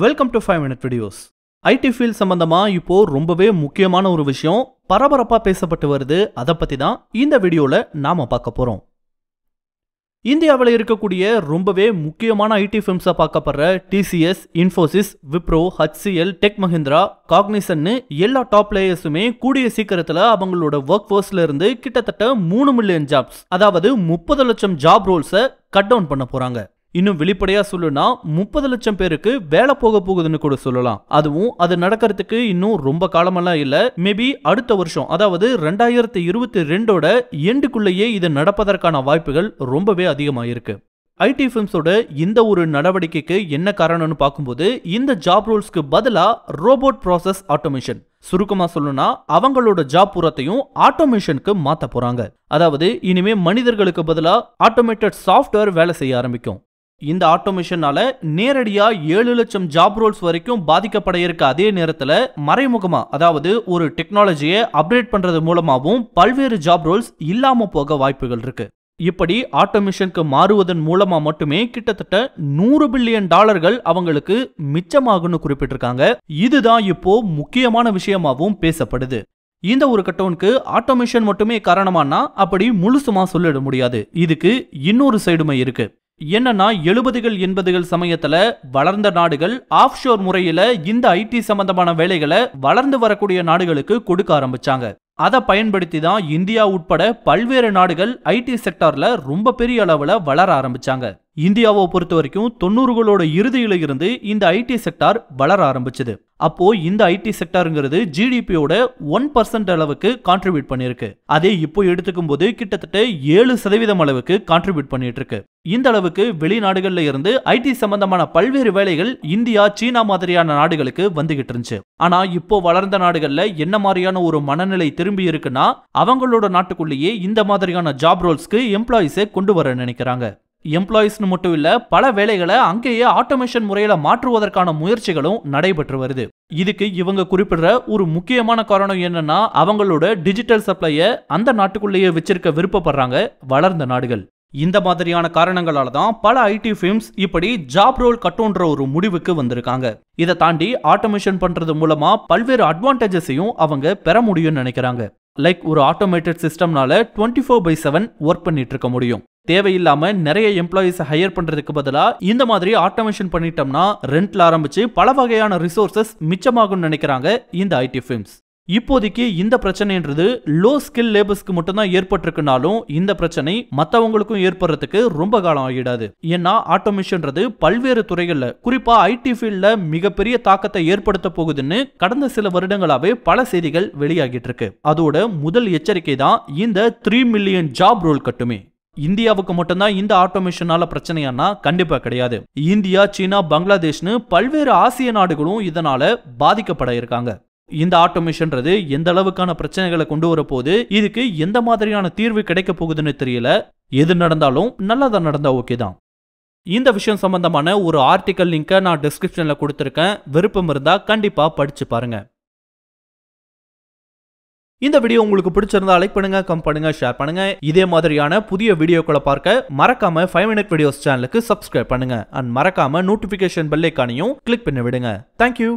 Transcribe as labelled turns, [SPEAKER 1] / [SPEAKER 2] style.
[SPEAKER 1] welcome to five minute videos IT field சம்பந்தமா இப்போது ரொம்பவே முக்கியமான ஒரு விஷயம் பரபரப்பாக பேசப்பட்டு வருது அதை பற்றி தான் இந்த வீடியோவில் நாம் பார்க்க போகிறோம் இந்தியாவில் இருக்கக்கூடிய ரொம்பவே முக்கியமான ஐடி ஃபிம்ஸை பார்க்கப்படுற TCS Infosys Wipro HCL tech Mahindra காக்னிசன்னு எல்லா டாப் பிளேயர்ஸுமே கூடிய சீக்கிரத்தில் அவங்களோட ஒர்க் ஃபோர்ஸ்ல இருந்து கிட்டத்தட்ட மூணு மில்லியன் ஜாப்ஸ் அதாவது முப்பது லட்சம் ஜாப் ரோல்ஸை கட் டவுன் பண்ண போகிறாங்க இன்னும் வெளிப்படையா சொல்லுனா முப்பது லட்சம் பேருக்கு வேலை போக போகுதுன்னு கூட சொல்லலாம் அதுவும் அது நடக்கிறதுக்கு இன்னும் ரொம்ப காலமெல்லாம் இல்ல மேபி அடுத்த வருஷம் அதாவது ரெண்டாயிரத்தி இருபத்தி ரெண்டோட எண்டுக்குள்ளேயே இது நடப்பதற்கான வாய்ப்புகள் ரொம்பவே அதிகமாயிருக்கு ஐடி ஃபிலிம்ஸோட இந்த ஒரு நடவடிக்கைக்கு என்ன காரணம்னு பார்க்கும்போது இந்த ஜாப் ரூல்ஸ்க்கு பதிலாக ரோபோட் ப்ராசஸ் ஆட்டோமேஷன் சுருக்கமாக சொல்லணும்னா அவங்களோட ஜாப் புறத்தையும் ஆட்டோமேஷனுக்கு மாற்ற போகிறாங்க அதாவது இனிமே மனிதர்களுக்கு பதிலாக ஆட்டோமேட்டட் சாஃப்ட்வேர் வேலை செய்ய ஆரம்பிக்கும் இந்த ஆட்டோமேஷனால நேரடியா ஏழு லட்சம் ஜாப் ரோல்ஸ் வரைக்கும் பாதிக்கப்பட இருக்க அதே நேரத்தில் மறைமுகமா அதாவது ஒரு டெக்னாலஜியை அப்டேட் பண்றது மூலமாகவும் பல்வேறு ஜாப் ரோல்ஸ் இல்லாம போக வாய்ப்புகள் இருக்கு இப்படி ஆட்டோமேஷனுக்கு மாறுவதன் மூலமா மட்டுமே கிட்டத்தட்ட நூறு பில்லியன் டாலர்கள் அவங்களுக்கு மிச்சமாகும்னு குறிப்பிட்டிருக்காங்க இதுதான் இப்போ முக்கியமான விஷயமாகவும் பேசப்படுது இந்த ஒரு கட்டவுனுக்கு ஆட்டோமேஷன் மட்டுமே காரணமானா அப்படி முழுசுமா சொல்லிட முடியாது இதுக்கு இன்னொரு சைடுமே இருக்கு என்னன்னா எழுபதுகள் எண்பதுகள் சமயத்துல வளர்ந்த நாடுகள் ஆஃப் ஷோர் முறையில இந்த ஐடி சம்பந்தமான வேலைகளை வளர்ந்து வரக்கூடிய நாடுகளுக்கு கொடுக்க ஆரம்பிச்சாங்க அதை பயன்படுத்தி தான் இந்தியா உட்பட பல்வேறு நாடுகள் ஐடி செக்டார்ல ரொம்ப பெரிய அளவுல வளர ஆரம்பிச்சாங்க இந்தியாவை பொறுத்த வரைக்கும் தொண்ணூறுகளோட இறுதியில இருந்து இந்த ஐடி செக்டார் வளர ஆரம்பிச்சது அப்போ இந்த ஐடி செக்டாருங்கிறது ஜிடிபியோட ஒன் பர்சன்ட் அளவுக்கு கான்ட்ரிபியூட் பண்ணியிருக்கு அதே இப்போ எடுத்துக்கும் போது கிட்டத்தட்ட ஏழு சதவீதம் அளவுக்கு கான்ட்ரிபியூட் பண்ணிட்டு இருக்கு இந்த அளவுக்கு வெளிநாடுகள்ல இருந்து ஐடி சம்பந்தமான பல்வேறு வேலைகள் இந்தியா சீனா மாதிரியான நாடுகளுக்கு வந்துகிட்டு இருந்துச்சு ஆனா இப்போ வளர்ந்த நாடுகள்ல என்ன மாதிரியான ஒரு மனநிலை திரும்பி இருக்குன்னா அவங்களோட நாட்டுக்குள்ளேயே இந்த மாதிரியான ஜாப் ரோல்ஸ்க்கு எம்ப்ளாயிஸை கொண்டு வர நினைக்கிறாங்க எம்ப்ளாயிஸ்னு மட்டும் இல்ல பல வேலைகளை அங்கேயே ஆட்டோமேஷன் முறையில மாற்றுவதற்கான முயற்சிகளும் நடைபெற்று வருது இதுக்கு இவங்க குறிப்பிடுற ஒரு முக்கியமான காரணம் என்னன்னா அவங்களோட டிஜிட்டல் சப்ளையை அந்த நாட்டுக்குள்ளேயே வச்சிருக்க விருப்பப்படுறாங்க வளர்ந்த நாடுகள் இந்த மாதிரியான காரணங்களால தான் பல ஐடி ஃபிலிம்ஸ் இப்படி ஜாப் ரோல் கட்டுன்ற ஒரு முடிவுக்கு வந்திருக்காங்க இதை தாண்டி ஆட்டோமேஷன் பண்றது மூலமா பல்வேறு அட்வான்டேஜஸையும் அவங்க பெற முடியும்னு நினைக்கிறாங்க லைக் ஒரு ஆட்டோமேட்டட் சிஸ்டம்னால twenty four by seven work பண்ணிட்டு இருக்க முடியும் தேவையில்லாம நிறைய எம்ப்ளாயிஸ் ஹையர் பண்றதுக்கு பதிலாக இந்த மாதிரி ஆட்டோமேஷன் பண்ணிட்டோம்னா ரெண்ட்ல ஆரம்பிச்சு பல வகையான ரிசோர்சஸ் மிச்சமாகும்னு நினைக்கிறாங்க இந்த ஐடி ஃபிம்ஸ் இப்போதைக்கு இந்த பிரச்சனைன்றது லோ ஸ்கில் லேபர்ஸ்க்கு மட்டும்தான் ஏற்பட்டிருக்குனாலும் இந்த பிரச்சனை மற்றவங்களுக்கும் ஏற்படுறதுக்கு ரொம்ப காலம் ஆகிடாது ஏன்னா ஆட்டோமேஷன்றது பல்வேறு துறைகளில் குறிப்பாக ஐடி ஃபீல்டில் மிகப்பெரிய தாக்கத்தை ஏற்படுத்த போகுதுன்னு கடந்த சில வருடங்களாகவே பல செய்திகள் வெளியாகிட்டு இருக்கு அதோட முதல் எச்சரிக்கை தான் இந்த த்ரீ மில்லியன் ஜாப் ரோல் கட்டுமே இந்தியாவுக்கு மட்டும்தான் இந்த ஆட்டோமேஷனால பிரச்சனையானா கண்டிப்பா கிடையாது இந்தியா சீனா பங்களாதேஷ்னு பல்வேறு ஆசிய நாடுகளும் இதனால பாதிக்கப்பட இருக்காங்க இந்த ஆட்டோமேஷன்றது எந்த அளவுக்கான பிரச்சனைகளை கொண்டு வர போது இதுக்கு எந்த மாதிரியான தீர்வு கிடைக்க போகுதுன்னு தெரியல எது நடந்தாலும் நல்லதா நடந்தா ஓகே தான் இந்த விஷயம் சம்பந்தமான ஒரு ஆர்டிக்கல் லிங்கை நான் டிஸ்கிரிப்ஷனில் கொடுத்துருக்கேன் விருப்பம் இருந்தால் கண்டிப்பாக படித்து பாருங்கள் இந்த வீடியோ உங்களுக்கு பிடிச்சிருந்தா லைக் பண்ணுங்க கம் பண்ணுங்க ஷேர் பண்ணுங்க இதே மாதிரியான புதிய வீடியோக்களை பார்க்க மறக்காம ஃபைவ் மினிட் வீடியோஸ் சேனலுக்கு சப்ஸ்கிரைப் பண்ணுங்க அண்ட் மறக்காம நோட்டிபிகேஷன் பெல்லைக்கானையும் கிளிக் பண்ணி விடுங்க தேங்க்யூ